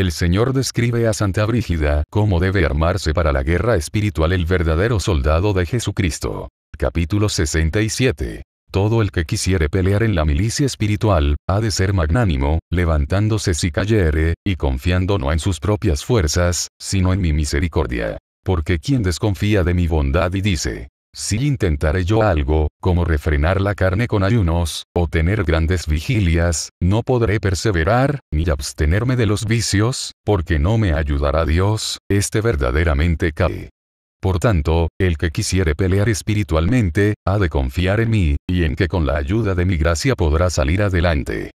El Señor describe a Santa Brígida cómo debe armarse para la guerra espiritual el verdadero soldado de Jesucristo. Capítulo 67. Todo el que quisiere pelear en la milicia espiritual, ha de ser magnánimo, levantándose si cayere, y confiando no en sus propias fuerzas, sino en mi misericordia. Porque quien desconfía de mi bondad y dice, si intentaré yo algo, como refrenar la carne con ayunos, o tener grandes vigilias, no podré perseverar, ni abstenerme de los vicios, porque no me ayudará Dios, este verdaderamente cae. Por tanto, el que quisiere pelear espiritualmente, ha de confiar en mí, y en que con la ayuda de mi gracia podrá salir adelante.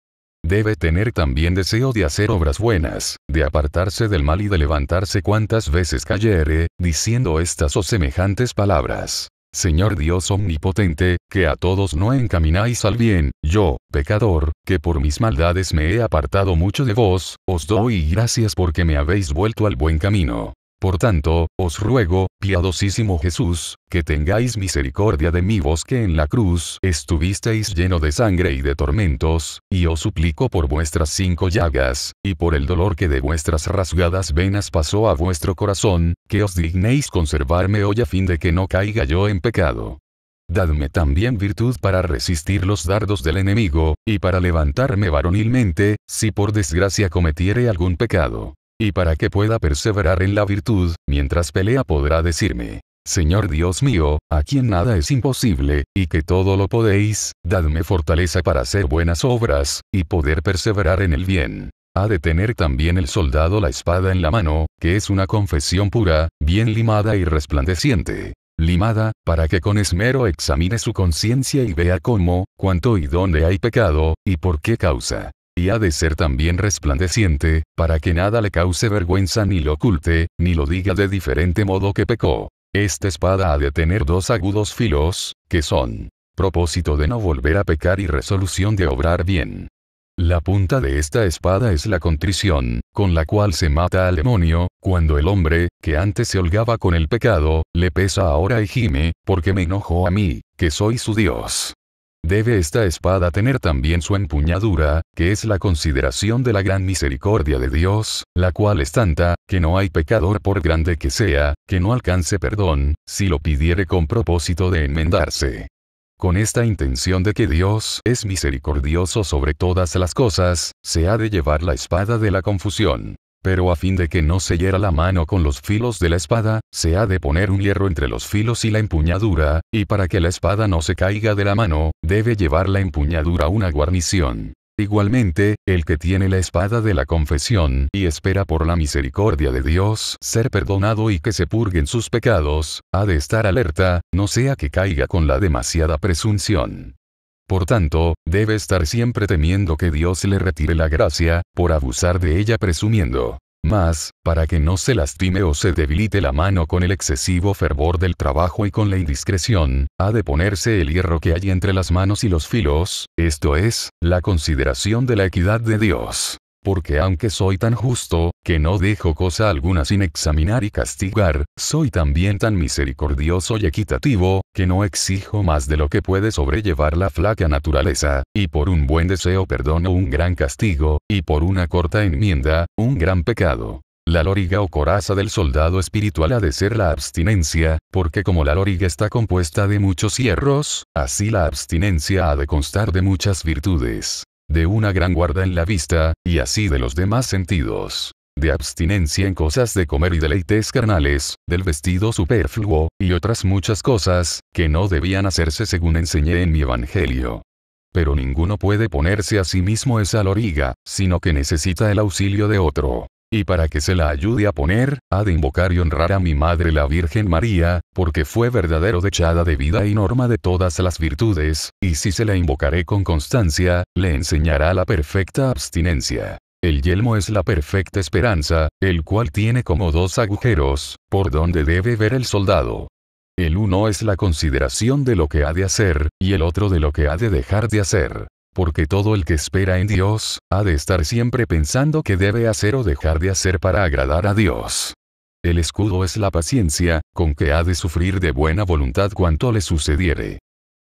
Debe tener también deseo de hacer obras buenas, de apartarse del mal y de levantarse cuantas veces cayere, diciendo estas o semejantes palabras. Señor Dios omnipotente, que a todos no encamináis al bien, yo, pecador, que por mis maldades me he apartado mucho de vos, os doy gracias porque me habéis vuelto al buen camino. Por tanto, os ruego, piadosísimo Jesús, que tengáis misericordia de mí vos que en la cruz estuvisteis lleno de sangre y de tormentos, y os suplico por vuestras cinco llagas, y por el dolor que de vuestras rasgadas venas pasó a vuestro corazón, que os dignéis conservarme hoy a fin de que no caiga yo en pecado. Dadme también virtud para resistir los dardos del enemigo, y para levantarme varonilmente, si por desgracia cometiere algún pecado y para que pueda perseverar en la virtud, mientras pelea podrá decirme, Señor Dios mío, a quien nada es imposible, y que todo lo podéis, dadme fortaleza para hacer buenas obras, y poder perseverar en el bien. Ha de tener también el soldado la espada en la mano, que es una confesión pura, bien limada y resplandeciente. Limada, para que con esmero examine su conciencia y vea cómo, cuánto y dónde hay pecado, y por qué causa y ha de ser también resplandeciente, para que nada le cause vergüenza ni lo oculte, ni lo diga de diferente modo que pecó. Esta espada ha de tener dos agudos filos, que son propósito de no volver a pecar y resolución de obrar bien. La punta de esta espada es la contrición, con la cual se mata al demonio, cuando el hombre, que antes se holgaba con el pecado, le pesa ahora y gime, porque me enojó a mí, que soy su Dios. Debe esta espada tener también su empuñadura, que es la consideración de la gran misericordia de Dios, la cual es tanta, que no hay pecador por grande que sea, que no alcance perdón, si lo pidiere con propósito de enmendarse. Con esta intención de que Dios es misericordioso sobre todas las cosas, se ha de llevar la espada de la confusión. Pero a fin de que no se hiera la mano con los filos de la espada, se ha de poner un hierro entre los filos y la empuñadura, y para que la espada no se caiga de la mano, debe llevar la empuñadura a una guarnición. Igualmente, el que tiene la espada de la confesión y espera por la misericordia de Dios ser perdonado y que se purguen sus pecados, ha de estar alerta, no sea que caiga con la demasiada presunción. Por tanto, debe estar siempre temiendo que Dios le retire la gracia, por abusar de ella presumiendo. Mas, para que no se lastime o se debilite la mano con el excesivo fervor del trabajo y con la indiscreción, ha de ponerse el hierro que hay entre las manos y los filos, esto es, la consideración de la equidad de Dios porque aunque soy tan justo, que no dejo cosa alguna sin examinar y castigar, soy también tan misericordioso y equitativo, que no exijo más de lo que puede sobrellevar la flaca naturaleza, y por un buen deseo perdono un gran castigo, y por una corta enmienda, un gran pecado. La loriga o coraza del soldado espiritual ha de ser la abstinencia, porque como la loriga está compuesta de muchos hierros, así la abstinencia ha de constar de muchas virtudes de una gran guarda en la vista, y así de los demás sentidos de abstinencia en cosas de comer y deleites carnales, del vestido superfluo, y otras muchas cosas, que no debían hacerse según enseñé en mi Evangelio. Pero ninguno puede ponerse a sí mismo esa loriga, sino que necesita el auxilio de otro y para que se la ayude a poner, ha de invocar y honrar a mi madre la Virgen María, porque fue verdadero dechada de vida y norma de todas las virtudes, y si se la invocaré con constancia, le enseñará la perfecta abstinencia. El yelmo es la perfecta esperanza, el cual tiene como dos agujeros, por donde debe ver el soldado. El uno es la consideración de lo que ha de hacer, y el otro de lo que ha de dejar de hacer. Porque todo el que espera en Dios, ha de estar siempre pensando que debe hacer o dejar de hacer para agradar a Dios. El escudo es la paciencia, con que ha de sufrir de buena voluntad cuanto le sucediere.